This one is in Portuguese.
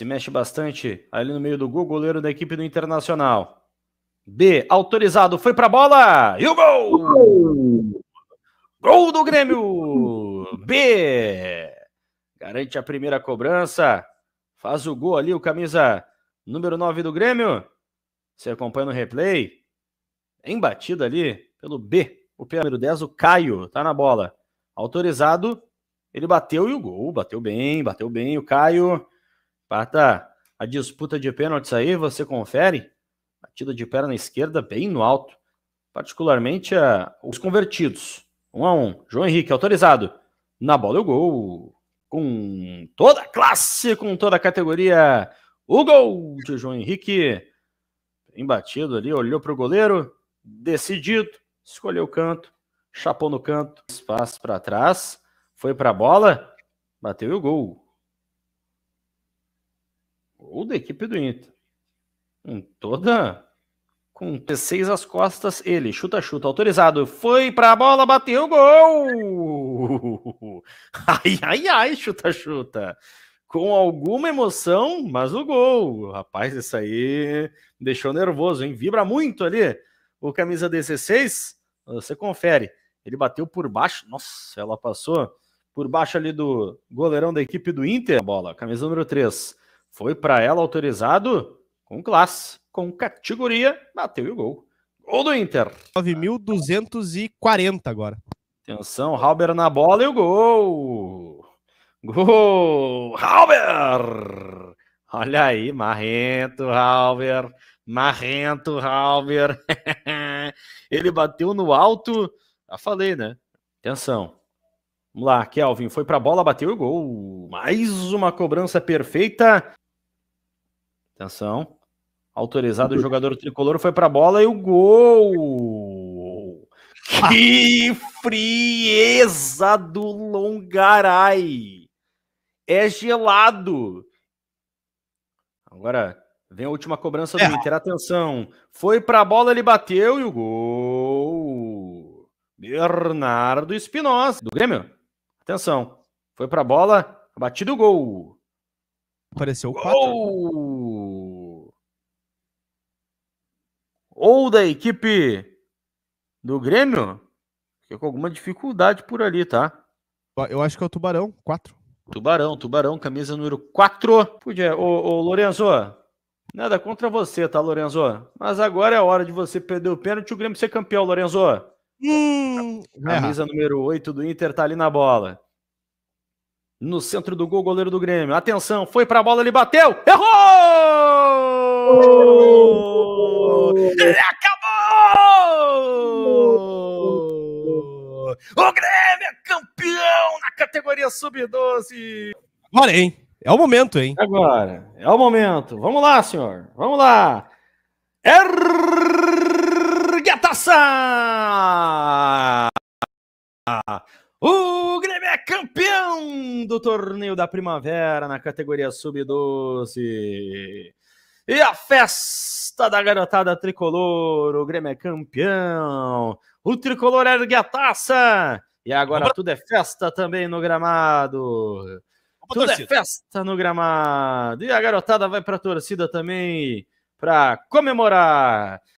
Se mexe bastante ali no meio do gol, goleiro da equipe do Internacional. B, autorizado, foi pra bola! E o gol! Gol do Grêmio! B, garante a primeira cobrança. Faz o gol ali, o camisa número 9 do Grêmio. Você acompanha no replay. Embatido ali pelo B, o P número 10, o Caio, tá na bola. Autorizado, ele bateu e o gol, bateu bem, bateu bem o Caio. Pata, a disputa de pênaltis aí, você confere? Batida de perna esquerda bem no alto, particularmente a, os convertidos. Um a um. João Henrique autorizado. Na bola e o gol. Com toda a classe, com toda a categoria. O gol de João Henrique. Embatido ali, olhou para o goleiro. Decidido. Escolheu o canto. Chapou no canto. Espaço para trás. Foi para a bola. Bateu e o gol ou da equipe do Inter. Em toda. Com 16 às costas, ele chuta, chuta, autorizado. Foi pra bola, bateu, o gol! Ai, ai, ai, chuta, chuta. Com alguma emoção, mas o gol. Rapaz, isso aí deixou nervoso, hein? Vibra muito ali. O camisa 16, você confere. Ele bateu por baixo. Nossa, ela passou por baixo ali do goleirão da equipe do Inter. a Bola, camisa número 3. Foi para ela autorizado com classe, com categoria, bateu e o gol. Gol do Inter. 9.240 agora. Atenção, Halber na bola e o gol. Gol! Halber! Olha aí, marrento, Halber. Marrento, Halber. Ele bateu no alto. Já falei, né? Atenção. Vamos lá, Kelvin. Foi para a bola, bateu o gol. Mais uma cobrança perfeita. Atenção. Autorizado o jogador tricolor foi para a bola e o gol. Que frieza do Longaray. É gelado. Agora vem a última cobrança do é. Inter. Atenção. Foi para a bola, ele bateu e o gol. Bernardo Espinosa do Grêmio. Atenção. Foi para a bola, batido o gol. Apareceu o 4. ou da equipe do Grêmio, que com alguma dificuldade por ali, tá? Eu acho que é o Tubarão, 4. Tubarão, Tubarão, camisa número 4. Podia, ô, ô Lorenzo, nada contra você, tá, Lorenzo? Mas agora é a hora de você perder o pênalti e o Grêmio ser campeão, Lorenzo. Hum, camisa é. número 8 do Inter tá ali na bola no centro do gol, goleiro do Grêmio. Atenção, foi para a bola, ele bateu. Errou! Ele acabou! O Grêmio é campeão na categoria sub-12. Agora, hein? É o momento, hein? Agora, é o momento. Vamos lá, senhor. Vamos lá. Ergue a taça! O Grêmio é campeão! do torneio da primavera na categoria sub-12. E a festa da garotada tricolor, o Grêmio é campeão, o tricolor ergue a taça, e agora Opa. tudo é festa também no gramado. Opa, tudo é torcida. é festa no gramado, e a garotada vai para a torcida também para comemorar.